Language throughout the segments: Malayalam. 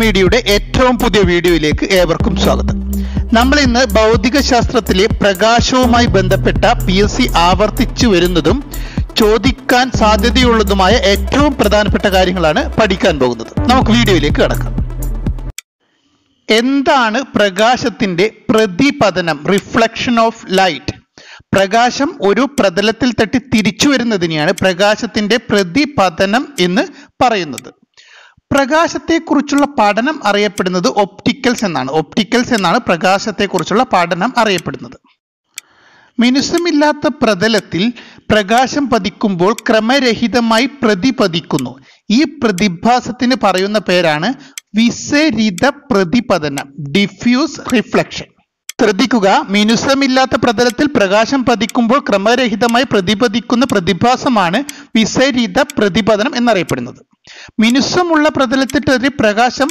മീഡിയയുടെ ഏറ്റവും പുതിയ വീഡിയോയിലേക്ക് ഏവർക്കും സ്വാഗതം നമ്മൾ ഇന്ന് ഭൗതിക ശാസ്ത്രത്തിലെ പ്രകാശവുമായി ബന്ധപ്പെട്ട പി എസ് സി ആവർത്തിച്ചു വരുന്നതും ചോദിക്കാൻ സാധ്യതയുള്ളതുമായ ഏറ്റവും പ്രധാനപ്പെട്ട കാര്യങ്ങളാണ് പഠിക്കാൻ പോകുന്നത് നമുക്ക് വീഡിയോയിലേക്ക് കടക്കാം എന്താണ് പ്രകാശത്തിന്റെ പ്രതിപതനം റിഫ്ലക്ഷൻ ഓഫ് ലൈറ്റ് പ്രകാശം ഒരു പ്രതലത്തിൽ തട്ടി തിരിച്ചു വരുന്നതിനെയാണ് പ്രകാശത്തിന്റെ പ്രതിപതനം എന്ന് പറയുന്നത് പ്രകാശത്തെക്കുറിച്ചുള്ള പഠനം അറിയപ്പെടുന്നത് ഒപ്റ്റിക്കൽസ് എന്നാണ് ഒപ്റ്റിക്കൽസ് എന്നാണ് പ്രകാശത്തെക്കുറിച്ചുള്ള പഠനം അറിയപ്പെടുന്നത് മിനുസമില്ലാത്ത പ്രതലത്തിൽ പ്രകാശം പതിക്കുമ്പോൾ ക്രമരഹിതമായി പ്രതിപതിക്കുന്നു ഈ പ്രതിഭാസത്തിന് പറയുന്ന പേരാണ് വിസരിത പ്രതിപതനം ഡിഫ്യൂസ് റിഫ്ലക്ഷൻ ശ്രദ്ധിക്കുക മിനുസമില്ലാത്ത പ്രതലത്തിൽ പ്രകാശം പതിക്കുമ്പോൾ ക്രമരഹിതമായി പ്രതിപതിക്കുന്ന പ്രതിഭാസമാണ് വിസരിത പ്രതിപതനം എന്നറിയപ്പെടുന്നത് മിനുസമുള്ള പ്രതലത്തിട്ടെതിരെ പ്രകാശം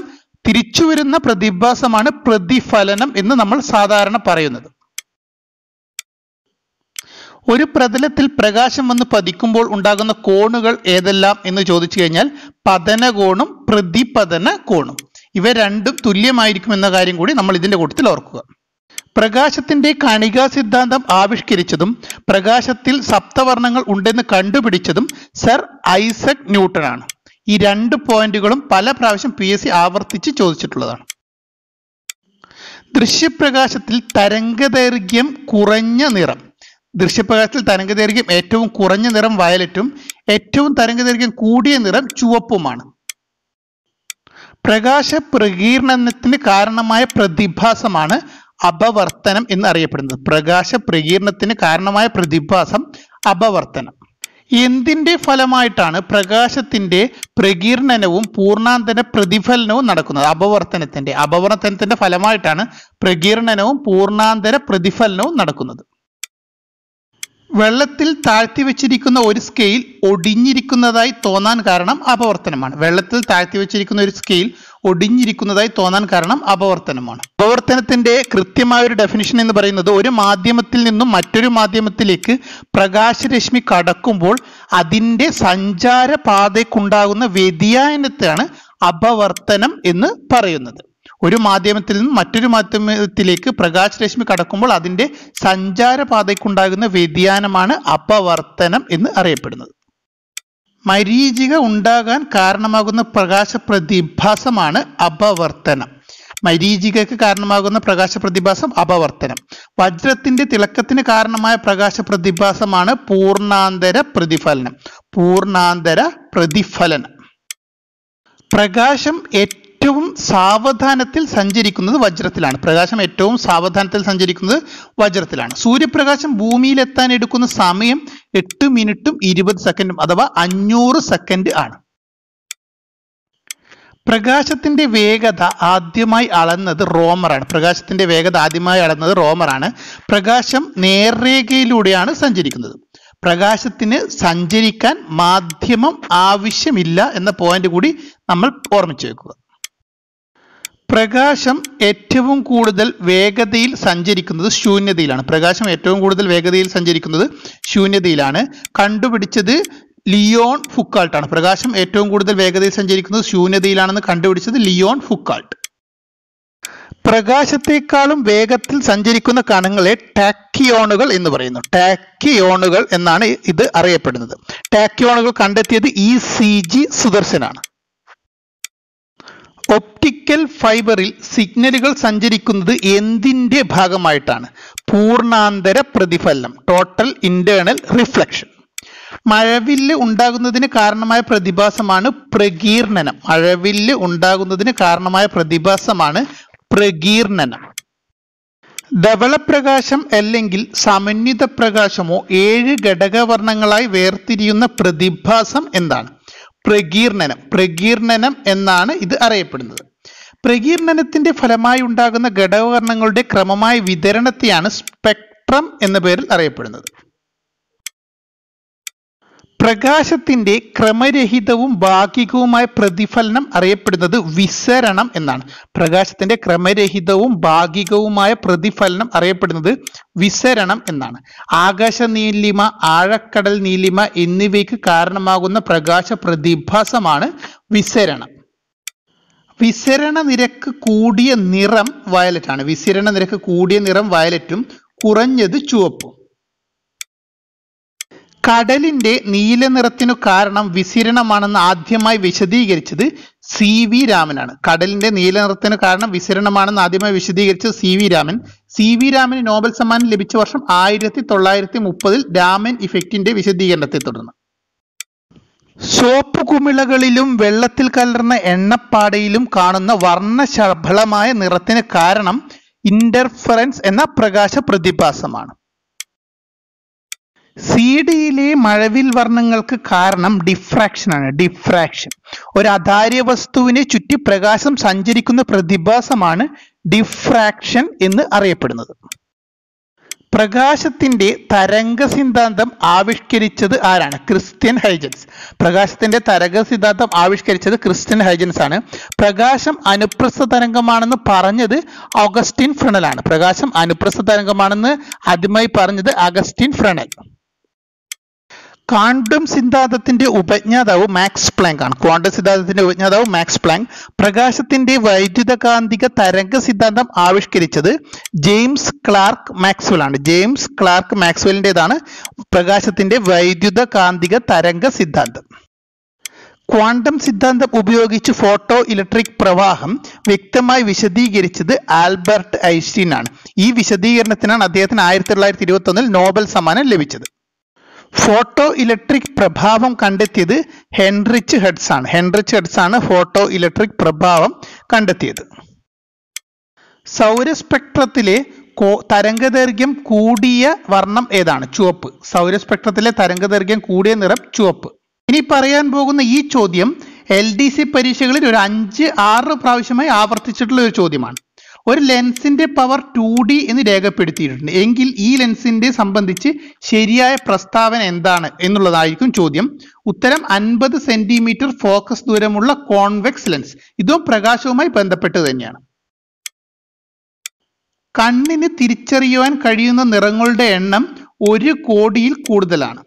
തിരിച്ചു വരുന്ന പ്രതിഭാസമാണ് പ്രതിഫലനം എന്ന് നമ്മൾ സാധാരണ പറയുന്നത് ഒരു പ്രതലത്തിൽ പ്രകാശം വന്ന് പതിക്കുമ്പോൾ ഉണ്ടാകുന്ന കോണുകൾ ഏതെല്ലാം എന്ന് ചോദിച്ചു കഴിഞ്ഞാൽ പതന കോണും പ്രതിപതന കോണും ഇവ രണ്ടും തുല്യമായിരിക്കും എന്ന കാര്യം കൂടി നമ്മൾ ഇതിന്റെ കൂട്ടത്തിൽ ഓർക്കുക പ്രകാശത്തിന്റെ കണികാ സിദ്ധാന്തം ആവിഷ്കരിച്ചതും പ്രകാശത്തിൽ സപ്തവർണ്ണങ്ങൾ ഉണ്ടെന്ന് കണ്ടുപിടിച്ചതും സർ ഐസക് ന്യൂട്ടൺ ആണ് ഈ രണ്ട് പോയിന്റുകളും പല പ്രാവശ്യം പി എസ് സി ആവർത്തിച്ച് ചോദിച്ചിട്ടുള്ളതാണ് ദൃശ്യപ്രകാശത്തിൽ തരംഗദൈർഘ്യം കുറഞ്ഞ നിറം ദൃശ്യപ്രകാശത്തിൽ തരംഗദൈർഘ്യം ഏറ്റവും കുറഞ്ഞ നിറം വയലറ്റും ഏറ്റവും തരംഗദൈർഘ്യം കൂടിയ നിറം ചുവപ്പുമാണ് പ്രകാശ പ്രകീർണനത്തിന് കാരണമായ പ്രതിഭാസമാണ് അപവർത്തനം എന്ന് അറിയപ്പെടുന്നത് പ്രകാശ പ്രകീർണത്തിന് കാരണമായ പ്രതിഭാസം അപവർത്തനം എന്തിൻ്റെ ഫലമായിട്ടാണ് പ്രകാശത്തിൻ്റെ പ്രകീർണനവും പൂർണ്ണാന്തര പ്രതിഫലനവും നടക്കുന്നത് അപവർത്തനത്തിൻ്റെ അപവർത്തനത്തിൻ്റെ ഫലമായിട്ടാണ് പ്രകീർണനവും പൂർണ്ണാന്തര പ്രതിഫലനവും നടക്കുന്നത് വെള്ളത്തിൽ താഴ്ത്തി വെച്ചിരിക്കുന്ന ഒരു സ്കെയിൽ ഒടിഞ്ഞിരിക്കുന്നതായി തോന്നാൻ കാരണം അപവർത്തനമാണ് വെള്ളത്തിൽ താഴ്ത്തി വെച്ചിരിക്കുന്ന ഒരു സ്കെയിൽ ഒടിഞ്ഞിരിക്കുന്നതായി തോന്നാൻ കാരണം അപവർത്തനമാണ് അപവർത്തനത്തിന്റെ കൃത്യമായ ഒരു ഡെഫിനിഷൻ എന്ന് പറയുന്നത് ഒരു മാധ്യമത്തിൽ നിന്നും മറ്റൊരു മാധ്യമത്തിലേക്ക് പ്രകാശരശ്മി കടക്കുമ്പോൾ അതിൻ്റെ സഞ്ചാരപാതയ്ക്കുണ്ടാകുന്ന വ്യതിയാനത്തെയാണ് അപവർത്തനം എന്ന് പറയുന്നത് ഒരു മാധ്യമത്തിൽ നിന്നും മറ്റൊരു മാധ്യമത്തിലേക്ക് പ്രകാശരശ്മി കടക്കുമ്പോൾ അതിൻ്റെ സഞ്ചാരപാതയ്ക്കുണ്ടാകുന്ന വ്യതിയാനമാണ് അപവർത്തനം എന്ന് അറിയപ്പെടുന്നത് മരീചിക ഉണ്ടാകാൻ കാരണമാകുന്ന പ്രകാശ പ്രതിഭാസമാണ് അപവർത്തനം മരീചികയ്ക്ക് കാരണമാകുന്ന പ്രകാശ പ്രതിഭാസം അപവർത്തനം വജ്രത്തിന്റെ തിളക്കത്തിന് കാരണമായ പ്രകാശ പ്രതിഭാസമാണ് പൂർണാന്തര പ്രതിഫലനം പൂർണാന്തര പ്രതിഫലനം പ്രകാശം ഏറ്റവും ഏറ്റവും സാവധാനത്തിൽ സഞ്ചരിക്കുന്നത് വജ്രത്തിലാണ് പ്രകാശം ഏറ്റവും സാവധാനത്തിൽ സഞ്ചരിക്കുന്നത് വജ്രത്തിലാണ് സൂര്യപ്രകാശം ഭൂമിയിൽ എത്താൻ എടുക്കുന്ന സമയം എട്ട് മിനിറ്റും ഇരുപത് സെക്കൻഡും അഥവാ അഞ്ഞൂറ് സെക്കൻഡ് ആണ് പ്രകാശത്തിന്റെ വേഗത ആദ്യമായി അളന്നത് റോമറാണ് പ്രകാശത്തിന്റെ വേഗത ആദ്യമായി അളന്നത് റോമറാണ് പ്രകാശം നേർരേഖയിലൂടെയാണ് സഞ്ചരിക്കുന്നത് പ്രകാശത്തിന് സഞ്ചരിക്കാൻ മാധ്യമം ആവശ്യമില്ല എന്ന പോയിന്റ് കൂടി നമ്മൾ ഓർമ്മിച്ചു വെക്കുക പ്രകാശം ഏറ്റവും കൂടുതൽ വേഗതയിൽ സഞ്ചരിക്കുന്നത് ശൂന്യതയിലാണ് പ്രകാശം ഏറ്റവും കൂടുതൽ വേഗതയിൽ സഞ്ചരിക്കുന്നത് ശൂന്യതയിലാണ് കണ്ടുപിടിച്ചത് ലിയോൺ ഫുക്കാൾട്ടാണ് പ്രകാശം ഏറ്റവും കൂടുതൽ വേഗതയിൽ സഞ്ചരിക്കുന്നത് ശൂന്യതയിലാണെന്ന് കണ്ടുപിടിച്ചത് ലിയോൺ ഫുക്കാൾട്ട് പ്രകാശത്തെക്കാളും വേഗത്തിൽ സഞ്ചരിക്കുന്ന കണങ്ങളെ ടാക്കിയോണുകൾ എന്ന് പറയുന്നു ടാക്കിയോണുകൾ എന്നാണ് ഇത് അറിയപ്പെടുന്നത് ടാക്കിയോണുകൾ കണ്ടെത്തിയത് ഇ സി ജി സുദർശനാണ് ഓപ്റ്റിക്കൽ ഫൈബറിൽ സിഗ്നലുകൾ സഞ്ചരിക്കുന്നത് എന്തിൻ്റെ ഭാഗമായിട്ടാണ് പൂർണാന്തര പ്രതിഫലനം ടോട്ടൽ ഇന്റേണൽ റിഫ്ലക്ഷൻ മഴവില്ല് ഉണ്ടാകുന്നതിന് കാരണമായ പ്രതിഭാസമാണ് പ്രകീർണനം മഴവില്ല് ഉണ്ടാകുന്നതിന് കാരണമായ പ്രതിഭാസമാണ് പ്രകീർണനം ധവളപ്രകാശം അല്ലെങ്കിൽ സമന്വിത പ്രകാശമോ ഏഴ് ഘടകവർണ്ണങ്ങളായി വേർതിരിയുന്ന പ്രതിഭാസം എന്താണ് പ്രകീർണനം പ്രകീർണനം എന്നാണ് ഇത് അറിയപ്പെടുന്നത് പ്രകീർണനത്തിന്റെ ഫലമായി ഉണ്ടാകുന്ന ഘടകകരണങ്ങളുടെ ക്രമമായ വിതരണത്തെയാണ് സ്പെക്ട്രം എന്ന പേരിൽ അറിയപ്പെടുന്നത് പ്രകാശത്തിന്റെ ക്രമരഹിതവും ഭാഗികവുമായ പ്രതിഫലനം അറിയപ്പെടുന്നത് വിസരണം എന്നാണ് പ്രകാശത്തിന്റെ ക്രമരഹിതവും ഭാഗികവുമായ പ്രതിഫലനം അറിയപ്പെടുന്നത് വിസരണം എന്നാണ് ആകാശ നീലിമ ആഴക്കടൽ നീലിമ എന്നിവയ്ക്ക് കാരണമാകുന്ന പ്രകാശ പ്രതിഭാസമാണ് വിസരണം വിസരണ നിരക്ക് കൂടിയ നിറം വയലറ്റ് ആണ് വിസരണ നിരക്ക് കൂടിയ നിറം വയലറ്റും കുറഞ്ഞത് ചുവപ്പും കടലിന്റെ നീല നിറത്തിനു കാരണം വിസരണമാണെന്ന് ആദ്യമായി വിശദീകരിച്ചത് സി വി രാമനാണ് കടലിന്റെ നീല നിറത്തിന് കാരണം വിസരണമാണെന്ന് ആദ്യമായി വിശദീകരിച്ചത് C V Raman C V രാമന് നോബൽ സമ്മാനം ലഭിച്ച വർഷം ആയിരത്തി തൊള്ളായിരത്തി മുപ്പതിൽ രാമൻ ഇഫക്റ്റിന്റെ വിശദീകരണത്തെ തുടർന്ന് സോപ്പ് കുമിളകളിലും വെള്ളത്തിൽ കലർന്ന എണ്ണപ്പാടയിലും കാണുന്ന വർണ്ണശബളമായ നിറത്തിന് കാരണം ഇന്റർഫറൻസ് എന്ന പ്രകാശ പ്രതിഭാസമാണ് സീഡിയിലെ മഴവിൽ വർണ്ണങ്ങൾക്ക് കാരണം ഡിഫ്രാക്ഷൻ ആണ് ഡിഫ്രാക്ഷൻ ഒരു അധാര്യ വസ്തുവിനെ ചുറ്റി പ്രകാശം സഞ്ചരിക്കുന്ന പ്രതിഭാസമാണ് ഡിഫ്രാക്ഷൻ എന്ന് അറിയപ്പെടുന്നത് പ്രകാശത്തിൻ്റെ തരംഗ സിദ്ധാന്തം ആവിഷ്കരിച്ചത് ആരാണ് ക്രിസ്ത്യൻ ഹൈജൻസ് പ്രകാശത്തിൻ്റെ തരംഗ സിദ്ധാന്തം ആവിഷ്കരിച്ചത് ക്രിസ്ത്യൻ ഹൈജൻസ് ആണ് പ്രകാശം അനുപ്രസ്ഥ തരംഗമാണെന്ന് പറഞ്ഞത് ഓഗസ്റ്റിൻ ഫ്രണലാണ് പ്രകാശം അനുപ്രസ്ഥ തരംഗമാണെന്ന് ആദ്യമായി പറഞ്ഞത് അഗസ്റ്റിൻ ഫ്രണൽ ക്വാണ്ടം സിദ്ധാന്തത്തിന്റെ ഉപജ്ഞാതാവ് മാക്സ് പ്ലാങ്ക് ആണ് ക്വാണ്ടം സിദ്ധാന്തത്തിന്റെ ഉപജ്ഞാതാവ് മാക്സ് പ്ലാങ്ക് പ്രകാശത്തിന്റെ വൈദ്യുതകാന്തിക തരംഗ സിദ്ധാന്തം ആവിഷ്കരിച്ചത് ജെയിംസ് ക്ലാർക്ക് മാക്സ്വെൽ ആണ് ജെയിംസ് ക്ലാർക്ക് മാക്സ്വെല്ലിൻ്റെതാണ് പ്രകാശത്തിന്റെ വൈദ്യുതകാന്തിക തരംഗ സിദ്ധാന്തം ക്വാണ്ടം സിദ്ധാന്തം ഉപയോഗിച്ച് ഫോട്ടോ ഇലക്ട്രിക് പ്രവാഹം വ്യക്തമായി വിശദീകരിച്ചത് ആൽബർട്ട് ഐൻസ്റ്റീൻ ആണ് ഈ വിശദീകരണത്തിനാണ് അദ്ദേഹത്തിന് ആയിരത്തി തൊള്ളായിരത്തി ഇരുപത്തി ഒന്നിൽ നോബൽ സമ്മാനം ലഭിച്ചത് ഫോട്ടോ ഇലക്ട്രിക് പ്രഭാവം കണ്ടെത്തിയത് ഹെൻറിച്ച് ഹെഡ്സ് ആണ് ഹെൻറിച്ച് ഹെഡ്സ് ആണ് ഫോട്ടോ ഇലക്ട്രിക് പ്രഭാവം കണ്ടെത്തിയത് സൗരസ്പെക്ട്രത്തിലെ കോ തരംഗദൈർഘ്യം കൂടിയ വർണ്ണം ഏതാണ് ചുവപ്പ് സൗരസ്പെക്ട്രത്തിലെ തരംഗദൈർഘ്യം കൂടിയ നിറം ചുവപ്പ് ഇനി പറയാൻ പോകുന്ന ഈ ചോദ്യം എൽ ഡി സി പരീക്ഷകളിൽ ഒരു അഞ്ച് ആറ് പ്രാവശ്യമായി ആവർത്തിച്ചിട്ടുള്ള ഒരു ചോദ്യമാണ് ഒരു ലെൻസിന്റെ പവർ ടു ഡി എന്ന് രേഖപ്പെടുത്തിയിട്ടുണ്ട് എങ്കിൽ ഈ ലെൻസിന്റെ സംബന്ധിച്ച് ശരിയായ പ്രസ്താവന എന്താണ് എന്നുള്ളതായിരിക്കും ചോദ്യം ഉത്തരം അൻപത് സെന്റിമീറ്റർ ഫോക്കസ് ദൂരമുള്ള കോൺവെക്സ് ലെൻസ് ഇതും പ്രകാശവുമായി ബന്ധപ്പെട്ട് തന്നെയാണ് കണ്ണിന് തിരിച്ചറിയുവാൻ കഴിയുന്ന നിറങ്ങളുടെ എണ്ണം ഒരു കോടിയിൽ കൂടുതലാണ്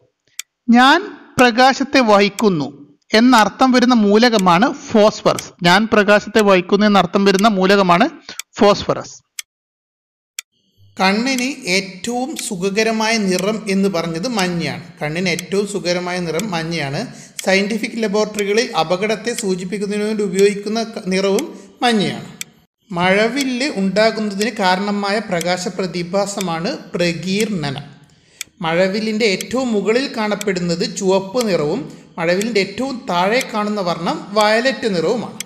ഞാൻ പ്രകാശത്തെ വഹിക്കുന്നു എന്നർത്ഥം വരുന്ന മൂലകമാണ് ഫോസ്ഫറസ് ഞാൻ പ്രകാശത്തെ വഹിക്കുന്നു എന്നർത്ഥം വരുന്ന മൂലകമാണ് ഫോസ്ഫറസ് കണ്ണിന് ഏറ്റവും സുഖകരമായ നിറം എന്ന് പറഞ്ഞത് മഞ്ഞയാണ് കണ്ണിന് ഏറ്റവും സുഖകരമായ നിറം മഞ്ഞയാണ് സയൻറ്റിഫിക് ലബോറട്ടറികളിൽ അപകടത്തെ സൂചിപ്പിക്കുന്നതിന് വേണ്ടി ഉപയോഗിക്കുന്ന നിറവും മഞ്ഞയാണ് മഴവില്ല് ഉണ്ടാകുന്നതിന് കാരണമായ പ്രകാശ പ്രതിഭാസമാണ് പ്രകീർണനം മഴവില്ലിൻ്റെ ഏറ്റവും മുകളിൽ കാണപ്പെടുന്നത് ചുവപ്പ് നിറവും മഴവിലിൻ്റെ ഏറ്റവും താഴെ കാണുന്ന വർണ്ണം വയലറ്റ് നിറവുമാണ്